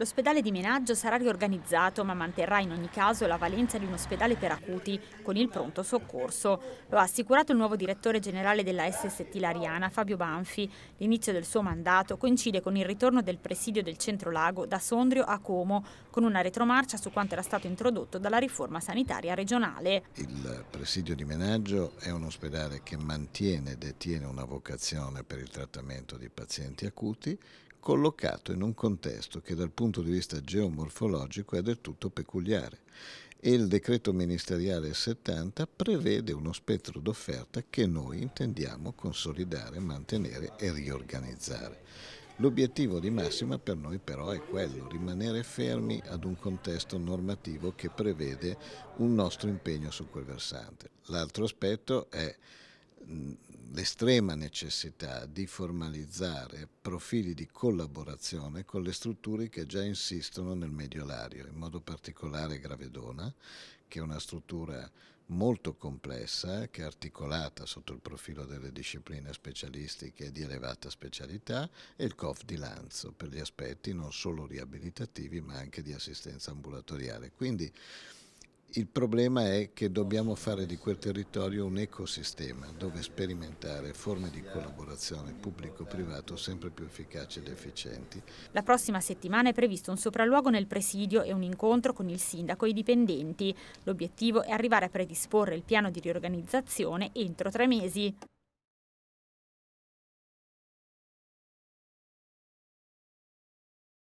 L'ospedale di Menaggio sarà riorganizzato ma manterrà in ogni caso la valenza di un ospedale per acuti con il pronto soccorso. Lo ha assicurato il nuovo direttore generale della SST Lariana, Fabio Banfi. L'inizio del suo mandato coincide con il ritorno del presidio del Centro Lago da Sondrio a Como, con una retromarcia su quanto era stato introdotto dalla riforma sanitaria regionale. Il presidio di Menaggio è un ospedale che mantiene e detiene una vocazione per il trattamento di pazienti acuti collocato in un contesto che dal punto di vista geomorfologico è del tutto peculiare e il decreto ministeriale 70 prevede uno spettro d'offerta che noi intendiamo consolidare, mantenere e riorganizzare. L'obiettivo di massima per noi però è quello, rimanere fermi ad un contesto normativo che prevede un nostro impegno su quel versante. L'altro aspetto è l'estrema necessità di formalizzare profili di collaborazione con le strutture che già insistono nel Mediolario, in modo particolare Gravedona, che è una struttura molto complessa, che è articolata sotto il profilo delle discipline specialistiche di elevata specialità, e il COF di Lanzo per gli aspetti non solo riabilitativi ma anche di assistenza ambulatoriale. Quindi, il problema è che dobbiamo fare di quel territorio un ecosistema dove sperimentare forme di collaborazione pubblico-privato sempre più efficaci ed efficienti. La prossima settimana è previsto un sopralluogo nel presidio e un incontro con il sindaco e i dipendenti. L'obiettivo è arrivare a predisporre il piano di riorganizzazione entro tre mesi.